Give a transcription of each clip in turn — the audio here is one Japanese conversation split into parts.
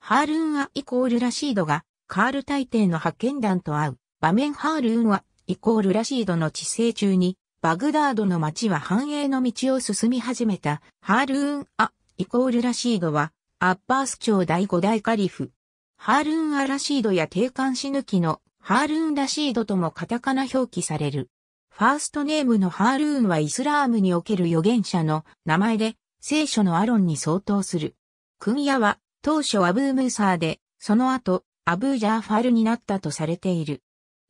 ハールーンアイコールラシードが、カール大帝の派遣団と会う、場面ハールーンアイコールラシードの治世中に、バグダードの町は繁栄の道を進み始めた、ハールーン・ア・イコール・ラシードは、アッバース朝第五代カリフ。ハールーン・ア・ラシードや定冠死ぬきの、ハールーン・ラシードともカタカナ表記される。ファーストネームのハールーンはイスラームにおける預言者の名前で、聖書のアロンに相当する。クンは、当初アブームーサーで、その後、アブージャーファルになったとされている。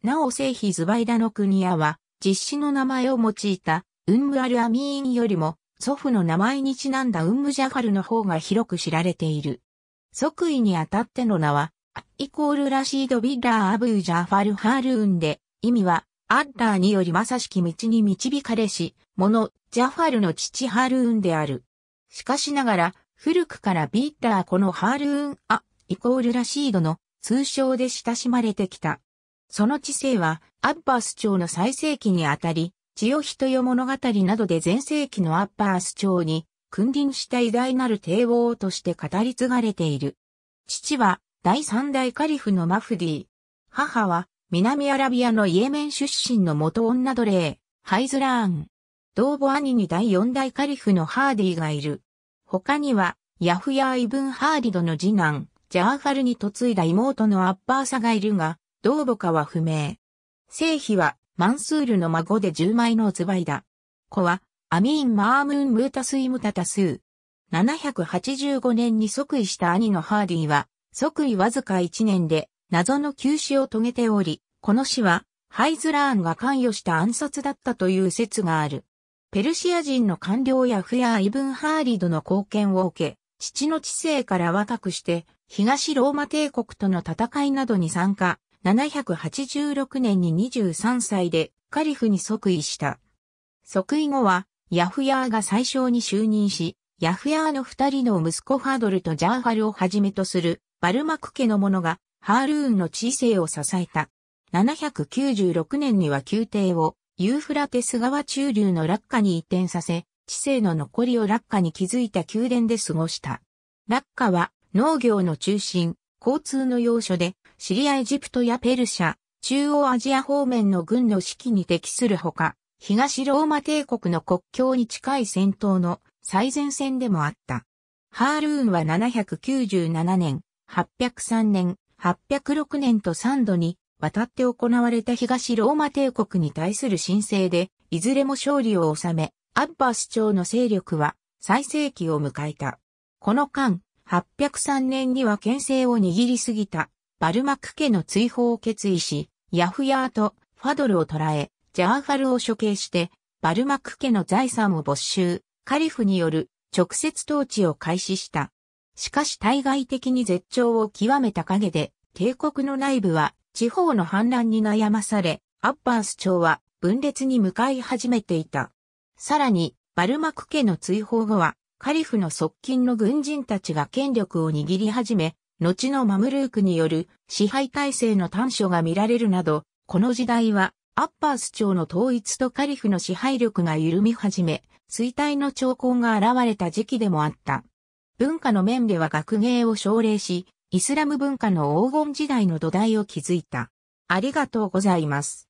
なお聖妃ズバイダの国屋は、実施の名前を用いた、ウンムアルアミーンよりも、祖父の名前にちなんだウンムジャファルの方が広く知られている。即位にあたっての名は、アイコールラシード・ビッラー・アブージャー・ファル・ハールーンで、意味は、アッラーによりまさしき道に導かれし、もの、ジャファルの父ハールーンである。しかしながら、古くからビッターこのハールーン・ア、イコールラシードの通称で親しまれてきた。その知性は、アッバース朝の最盛期にあたり、千代人よ物語などで前世紀のアッバース朝に君臨した偉大なる帝王として語り継がれている。父は、第三代カリフのマフディ。母は、南アラビアのイエメン出身の元女奴隷、ハイズラーン。同母兄に第四代カリフのハーディがいる。他には、ヤフヤー・イブン・ハーディドの次男、ジャーファルに嫁いだ妹のアッパーサがいるが、どうぼかは不明。聖妃は、マンスールの孫で10枚のズバイだ。子は、アミーン・マームーン・ムータスイムタタスー。785年に即位した兄のハーディは、即位わずか1年で、謎の急死を遂げており、この死は、ハイズラーンが関与した暗殺だったという説がある。ペルシア人の官僚ヤフヤー・イブン・ハーリドの貢献を受け、父の知性から若くして、東ローマ帝国との戦いなどに参加、786年に23歳でカリフに即位した。即位後は、ヤフヤーが最初に就任し、ヤフヤーの二人の息子ファドルとジャーハルをはじめとする、バルマク家の者が、ハールーンの知性を支えた。796年には宮廷をユーフラテス川中流の落下に移転させ、知性の残りを落下に築いた宮殿で過ごした。落下は農業の中心、交通の要所で、シリアエジプトやペルシャ、中央アジア方面の軍の指揮に適するほか、東ローマ帝国の国境に近い戦闘の最前線でもあった。ハールーンは797年、803年、806年と3度に渡って行われた東ローマ帝国に対する申請で、いずれも勝利を収め、アッバース朝の勢力は最盛期を迎えた。この間、803年には牽制を握りすぎた、バルマク家の追放を決意し、ヤフヤーとファドルを捕らえ、ジャーファルを処刑して、バルマク家の財産を没収、カリフによる直接統治を開始した。しかし対外的に絶頂を極めた陰で、帝国の内部は地方の反乱に悩まされ、アッパース朝は分裂に向かい始めていた。さらに、バルマク家の追放後は、カリフの側近の軍人たちが権力を握り始め、後のマムルークによる支配体制の短所が見られるなど、この時代はアッパース朝の統一とカリフの支配力が緩み始め、衰退の兆候が現れた時期でもあった。文化の面では学芸を奨励し、イスラム文化の黄金時代の土台を築いた。ありがとうございます。